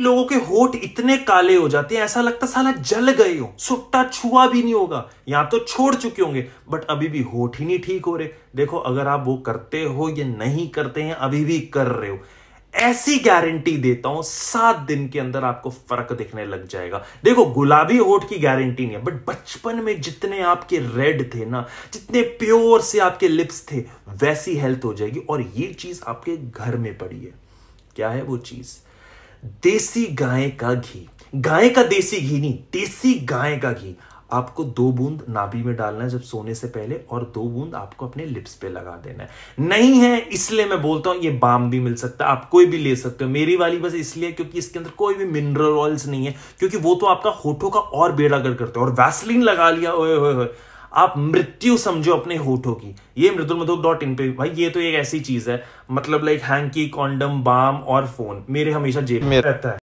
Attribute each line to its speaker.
Speaker 1: लोगों के होठ इतने काले हो जाते हैं ऐसा लगता साला जल गए हो सुट्टा छुआ भी नहीं होगा या तो छोड़ चुके होंगे बट अभी भी होठ ही नहीं ठीक हो रहे देखो अगर आप वो करते हो या नहीं करते हैं अभी भी कर रहे हो ऐसी गारंटी देता हूं सात दिन के अंदर आपको फर्क दिखने लग जाएगा देखो गुलाबी होठ की गारंटी नहीं है बट बचपन में जितने आपके रेड थे ना जितने प्योर से आपके लिप्स थे वैसी हेल्थ हो जाएगी और ये चीज आपके घर में पड़ी है क्या है वो चीज़ देसी गाय का घी गाय का देसी घी नहीं देसी गाय का घी आपको दो बूंद नाभि में डालना है जब सोने से पहले और दो बूंद आपको अपने लिप्स पे लगा देना है नहीं है इसलिए मैं बोलता हूं ये बाम भी मिल सकता है आप कोई भी ले सकते हो मेरी वाली बस इसलिए क्योंकि इसके अंदर कोई भी मिनरल ऑयल्स नहीं है क्योंकि वो तो आपका होठों का और बेड़ा करते हो और वैसलिन लगा लिया ओए होए आप मृत्यु समझो अपने होठों की ये मृदुल डॉट इन पे भाई ये तो एक ऐसी चीज है मतलब लाइक हैंकी कॉन्डम बाम और फोन मेरे हमेशा जेब में रहता है